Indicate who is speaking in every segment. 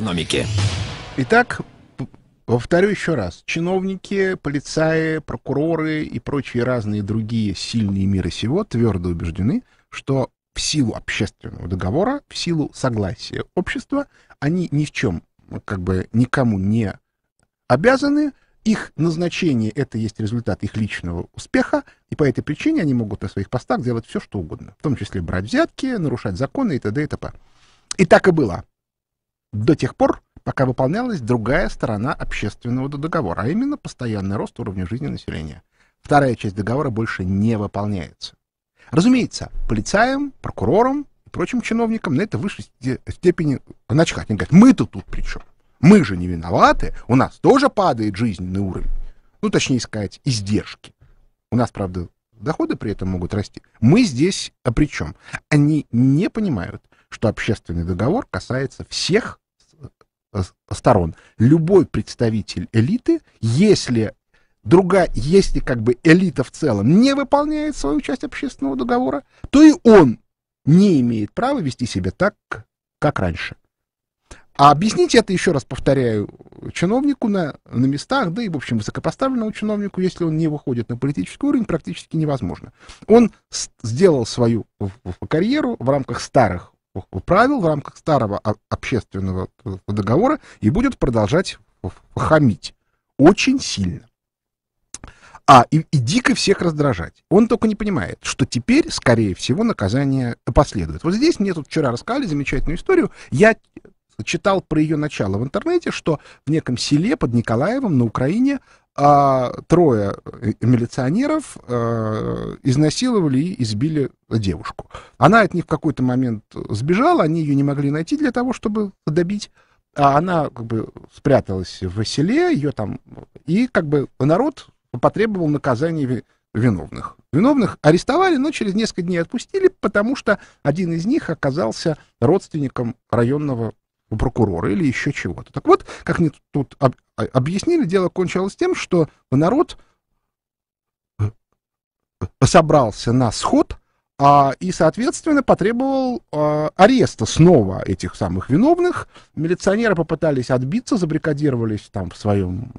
Speaker 1: экономики. Итак, повторю еще раз. Чиновники, полицаи, прокуроры и прочие разные другие сильные мира сего твердо убеждены, что в силу общественного договора, в силу согласия общества, они ни в чем ну, как бы никому не обязаны, их назначение — это есть результат их личного успеха, и по этой причине они могут на своих постах делать все, что угодно, в том числе брать взятки, нарушать законы и т.д. и т.п. И так и было до тех пор, пока выполнялась другая сторона общественного договора, а именно постоянный рост уровня жизни населения. Вторая часть договора больше не выполняется. Разумеется, полицаям, прокурорам и прочим чиновникам на это в высшей степени э, начхать. Они говорят, мы-то тут при чем? Мы же не виноваты, у нас тоже падает жизненный уровень. Ну, точнее сказать, издержки. У нас, правда, доходы при этом могут расти. Мы здесь а при чем? Они не понимают, что общественный договор касается всех Э, э, сторон. Любой представитель элиты, если другая, если как бы элита в целом не выполняет свою часть общественного договора, то и он не имеет права вести себя так, как раньше. А объяснить это, еще раз повторяю, чиновнику на, на местах, да и, в общем, высокопоставленному чиновнику, если он не выходит на политический уровень, практически невозможно. Он сделал свою карьеру в рамках старых правил в рамках старого а, общественного э, договора и будет продолжать хамить очень сильно. А, и, и дико всех раздражать. Он только не понимает, что теперь, скорее всего, наказание последует. Вот здесь мне тут вчера рассказали замечательную историю. Я читал про ее начало в интернете, что в неком селе под Николаевым на Украине а трое э, милиционеров э, изнасиловали и избили девушку. Она от них в какой-то момент сбежала, они ее не могли найти для того, чтобы добить. А она как бы спряталась в селе, ее там... И как бы народ потребовал наказания виновных. Виновных арестовали, но через несколько дней отпустили, потому что один из них оказался родственником районного у прокурора или еще чего-то. Так вот, как мне тут об, а, объяснили, дело кончилось тем, что народ э, э, собрался на сход а, и, соответственно, потребовал а, ареста снова этих самых виновных. Милиционеры попытались отбиться, забрикадировались там в своем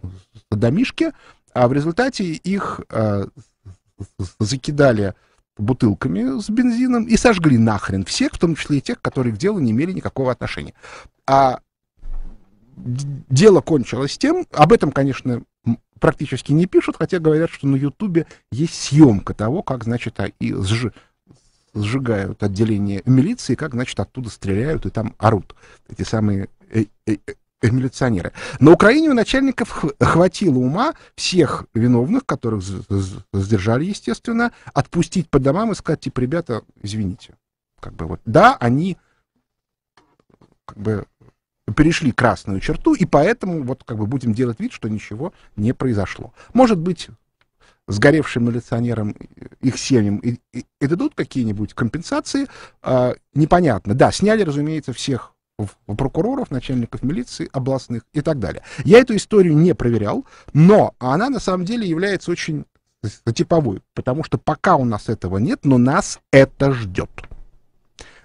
Speaker 1: домишке, а в результате их а, закидали бутылками с бензином и сожгли нахрен всех, в том числе и тех, которые к делу не имели никакого отношения а дело кончилось тем, об этом, конечно, практически не пишут, хотя говорят, что на Ютубе есть съемка того, как, значит, а, и сж, сжигают отделение милиции, как, значит, оттуда стреляют и там орут эти самые э, э, э, милиционеры. На Украине у начальников хватило ума всех виновных, которых задержали, естественно, отпустить по домам и сказать, типа, ребята, извините. Как бы вот, да, они как бы перешли красную черту, и поэтому вот как бы будем делать вид, что ничего не произошло. Может быть, сгоревшим милиционерам, э, их семьям и, и, и дадут какие-нибудь компенсации, а, непонятно. Да, сняли, разумеется, всех прокуроров, начальников милиции, областных и так далее. Я эту историю не проверял, но она на самом деле является очень типовой, потому что пока у нас этого нет, но нас это ждет.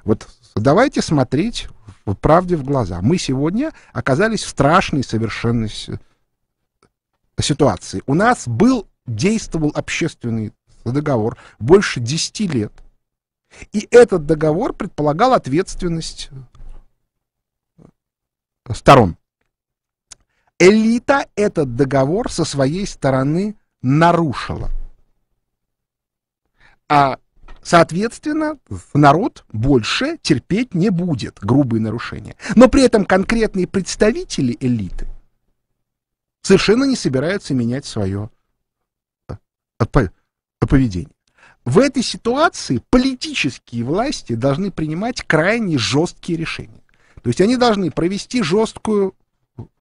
Speaker 1: Вот давайте смотреть вот правде в глаза. Мы сегодня оказались в страшной совершенно ситуации. У нас был, действовал общественный договор больше 10 лет. И этот договор предполагал ответственность э, сторон. Элита этот договор со своей стороны нарушила. А Соответственно, народ больше терпеть не будет грубые нарушения. Но при этом конкретные представители элиты совершенно не собираются менять свое э, поведение. В этой ситуации политические власти должны принимать крайне жесткие решения. То есть они должны провести жесткую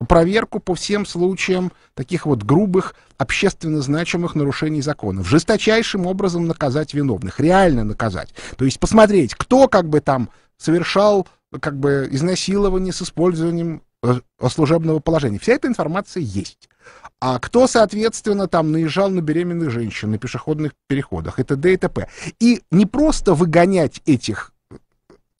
Speaker 1: проверку по всем случаям таких вот грубых, общественно значимых нарушений законов. Жесточайшим образом наказать виновных, реально наказать. То есть посмотреть, кто как бы там совершал как бы изнасилование с использованием э, служебного положения. Вся эта информация есть. А кто, соответственно, там наезжал на беременных женщин на пешеходных переходах и т.д. и т.п. И не просто выгонять этих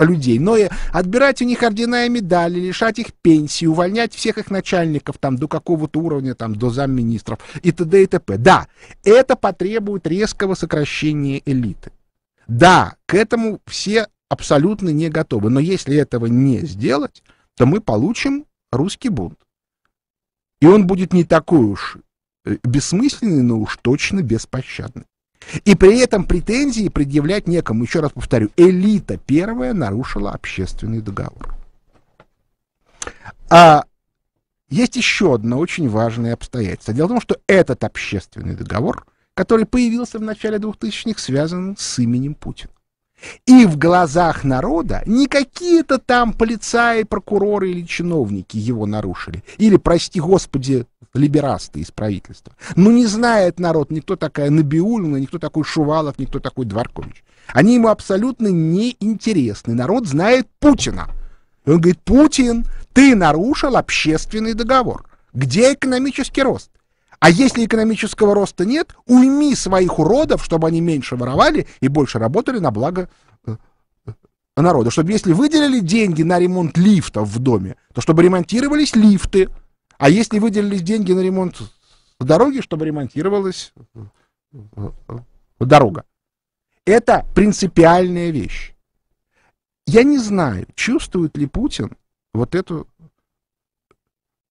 Speaker 1: людей, но и отбирать у них ордена и медали, лишать их пенсии, увольнять всех их начальников там до какого-то уровня, там до замминистров и т.д. и т.п. Да, это потребует резкого сокращения элиты. Да, к этому все абсолютно не готовы, но если этого не сделать, то мы получим русский бунт. И он будет не такой уж э, бессмысленный, но уж точно беспощадный. И при этом претензии предъявлять некому. Еще раз повторю, элита первая нарушила общественный договор. А есть еще одно очень важное обстоятельство. Дело в том, что этот общественный договор, который появился в начале 2000-х, связан с именем Путина. И в глазах народа не какие-то там полицаи, прокуроры или чиновники его нарушили. Или, прости господи, либерасты из правительства. Ну, не знает народ никто такая Набиулина, никто такой Шувалов, никто такой Дворкович. Они ему абсолютно неинтересны. Народ знает Путина. И он говорит, Путин, ты нарушил общественный договор. Где экономический рост? А если экономического роста нет, уйми своих уродов, чтобы они меньше воровали и больше работали на благо э, э, народа. Чтобы если выделили деньги на ремонт лифтов в доме, то чтобы ремонтировались лифты – а если выделились деньги на ремонт дороги, чтобы ремонтировалась э, э, дорога. Это принципиальная вещь. Я не знаю, чувствует ли Путин вот эту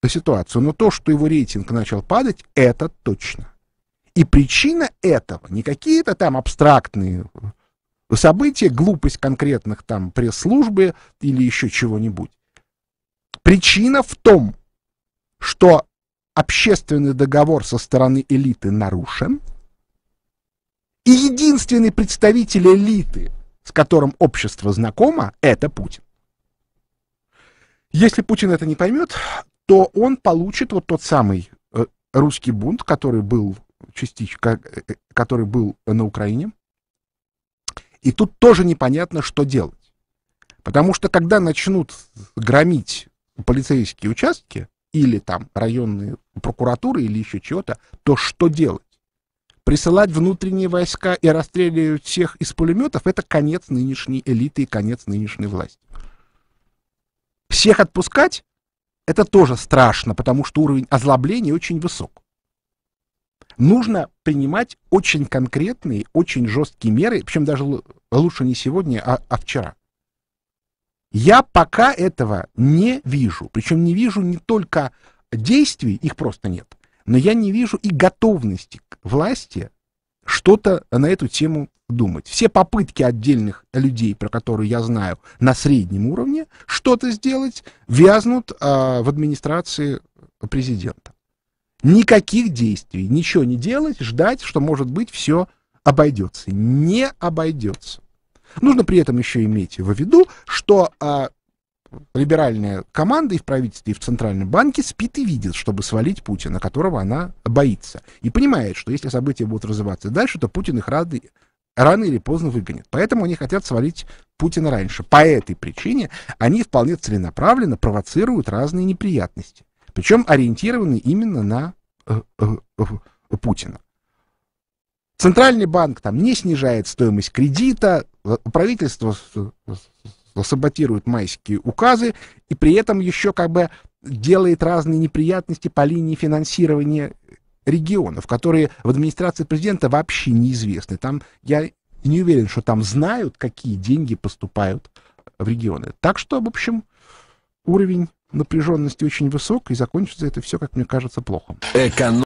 Speaker 1: ситуацию, но то, что его рейтинг начал падать, это точно. И причина этого не какие-то там абстрактные события, глупость конкретных там пресс-службы или еще чего-нибудь. Причина в том, что общественный договор со стороны элиты нарушен, и единственный представитель элиты, с которым общество знакомо, это Путин. Если Путин это не поймет, то он получит вот тот самый э, русский бунт, который был частичка, э, э, который был на Украине. И тут тоже непонятно, что делать. Потому что когда начнут громить полицейские участки, или там районные прокуратуры или еще чего-то, то что делать? Присылать внутренние войска и расстреливать всех из пулеметов – это конец нынешней элиты и конец нынешней власти. Всех отпускать – это тоже страшно, потому что уровень озлобления очень высок. Нужно принимать очень конкретные, очень жесткие меры, причем даже лучше не сегодня, а, а вчера. Я пока этого не вижу. Причем не вижу не только действий, их просто нет, но я не вижу и готовности к власти что-то на эту тему думать. Все попытки отдельных людей, про которые я знаю, на среднем уровне что-то сделать, вязнут э, в администрации президента. Никаких действий, ничего не делать, ждать, что, может быть, все обойдется. Не обойдется. Нужно при этом еще иметь в виду, что а, либеральная команда и в правительстве, и в Центральном банке спит и видит, чтобы свалить Путина, которого она боится. И понимает, что если события будут развиваться дальше, то Путин их рады, рано или поздно выгонит. Поэтому они хотят свалить Путина раньше. По этой причине они вполне целенаправленно провоцируют разные неприятности. Причем ориентированы именно на э, э, э, Путина. Центральный банк там не снижает стоимость кредита, э, правительство э, саботирует майские указы и при этом еще как бы делает разные неприятности по линии финансирования регионов, которые в администрации президента вообще неизвестны. Там я не уверен, что там знают, какие деньги поступают в регионы. Так что, в общем, уровень напряженности очень высок, и закончится это все, как мне кажется, плохо. Эконом...